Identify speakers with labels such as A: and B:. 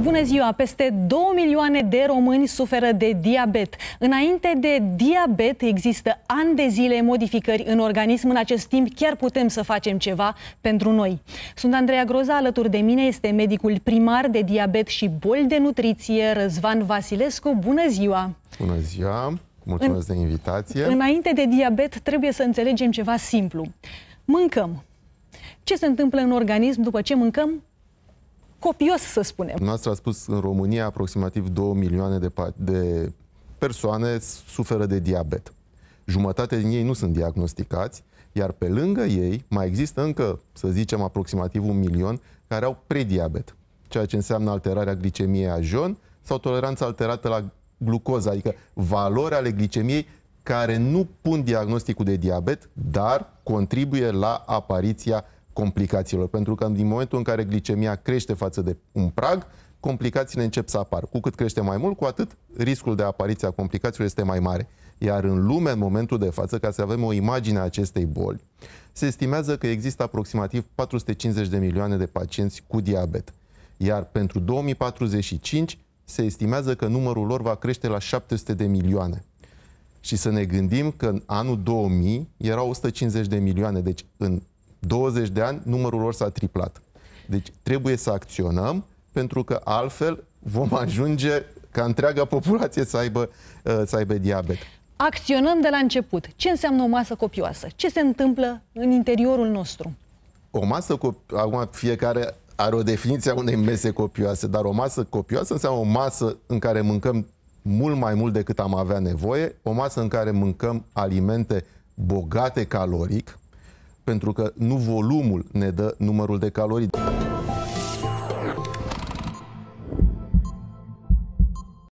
A: Bună ziua! Peste 2 milioane de români suferă de diabet. Înainte de diabet există ani de zile modificări în organism. În acest timp chiar putem să facem ceva pentru noi. Sunt Andreea Groza, alături de mine este medicul primar de diabet și boli de nutriție, Răzvan Vasilescu. Bună ziua!
B: Bună ziua! Mulțumesc în... de invitație!
A: Înainte de diabet trebuie să înțelegem ceva simplu. Mâncăm. Ce se întâmplă în organism după ce mâncăm? copios, să spunem.
B: Noastră a spus, în România aproximativ 2 milioane de, de persoane suferă de diabet. Jumătate din ei nu sunt diagnosticați, iar pe lângă ei mai există încă, să zicem, aproximativ un milion care au prediabet, ceea ce înseamnă alterarea glicemiei a jon sau toleranța alterată la glucoză, adică valori ale glicemiei care nu pun diagnosticul de diabet, dar contribuie la apariția complicațiilor, pentru că din momentul în care glicemia crește față de un prag, complicațiile încep să apară. Cu cât crește mai mult, cu atât riscul de apariție a complicațiilor este mai mare. Iar în lume, în momentul de față, ca să avem o imagine a acestei boli, se estimează că există aproximativ 450 de milioane de pacienți cu diabet. Iar pentru 2045 se estimează că numărul lor va crește la 700 de milioane. Și să ne gândim că în anul 2000 erau 150 de milioane, deci în 20 de ani, numărul lor s-a triplat. Deci trebuie să acționăm, pentru că altfel vom ajunge ca întreaga populație să aibă, uh, să aibă diabet.
A: Acționăm de la început. Ce înseamnă o masă copioasă? Ce se întâmplă în interiorul nostru?
B: O masă copioasă, acum fiecare are o definiție a unei mese copioase, dar o masă copioasă înseamnă o masă în care mâncăm mult mai mult decât am avea nevoie, o masă în care mâncăm alimente bogate caloric, pentru că nu volumul ne dă numărul de calorii.